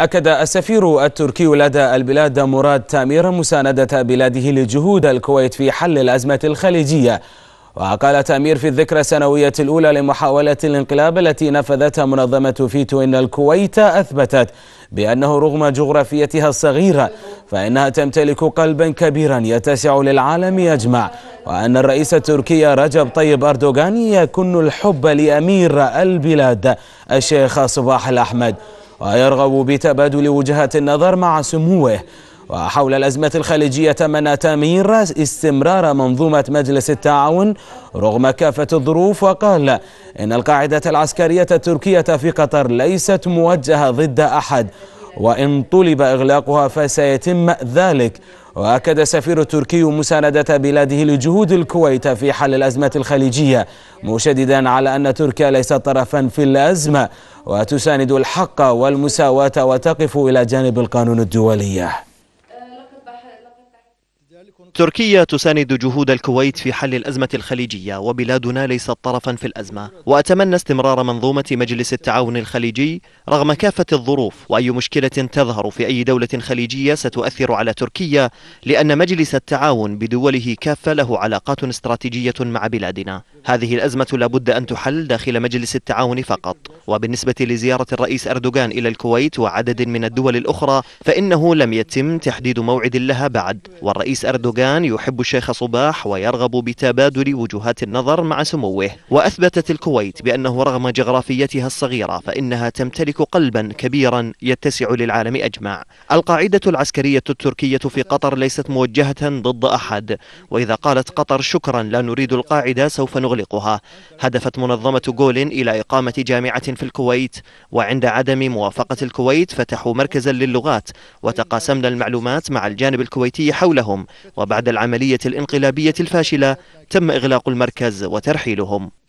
أكد السفير التركي لدى البلاد مراد تامير مساندة بلاده لجهود الكويت في حل الأزمة الخليجية وقال تامير في الذكرى السنوية الأولى لمحاولة الانقلاب التي نفذتها منظمة فيتو إن الكويت أثبتت بأنه رغم جغرافيتها الصغيرة فإنها تمتلك قلبا كبيرا يتسع للعالم أجمع وأن الرئيس التركي رجب طيب أردوغان يكن الحب لأمير البلاد الشيخ صباح الأحمد ويرغب بتبادل وجهات النظر مع سموه وحول الأزمة الخليجية تمنى تامير استمرار منظومة مجلس التعاون رغم كافة الظروف وقال إن القاعدة العسكرية التركية في قطر ليست موجهة ضد أحد وإن طلب إغلاقها فسيتم ذلك وأكد السفير التركي مساندة بلاده لجهود الكويت في حل الأزمة الخليجية مشددا على أن تركيا ليست طرفا في الأزمة وتساند الحق والمساواة وتقف إلى جانب القانون الدولي تركيا تساند جهود الكويت في حل الأزمة الخليجية وبلادنا ليست طرفا في الأزمة وأتمنى استمرار منظومة مجلس التعاون الخليجي رغم كافة الظروف وأي مشكلة تظهر في أي دولة خليجية ستؤثر على تركيا لأن مجلس التعاون بدوله كافة له علاقات استراتيجية مع بلادنا هذه الأزمة لابد أن تحل داخل مجلس التعاون فقط وبالنسبة لزيارة الرئيس أردوغان إلى الكويت وعدد من الدول الأخرى فإنه لم يتم تحديد موعد لها بعد والرئيس أردوغان يحب الشيخ صباح ويرغب بتبادل وجهات النظر مع سموه وأثبتت الكويت بأنه رغم جغرافيتها الصغيرة فإنها تمتلك قلبا كبيرا يتسع للعالم أجمع القاعدة العسكرية التركية في قطر ليست موجهة ضد أحد وإذا قالت قطر شكرا لا نريد القاعدة سوف نغلق تغلقها هدفت منظمة جول إلى إقامة جامعة في الكويت وعند عدم موافقة الكويت فتحوا مركزا للغات وتقاسمنا المعلومات مع الجانب الكويتي حولهم وبعد العملية الانقلابية الفاشلة تم إغلاق المركز وترحيلهم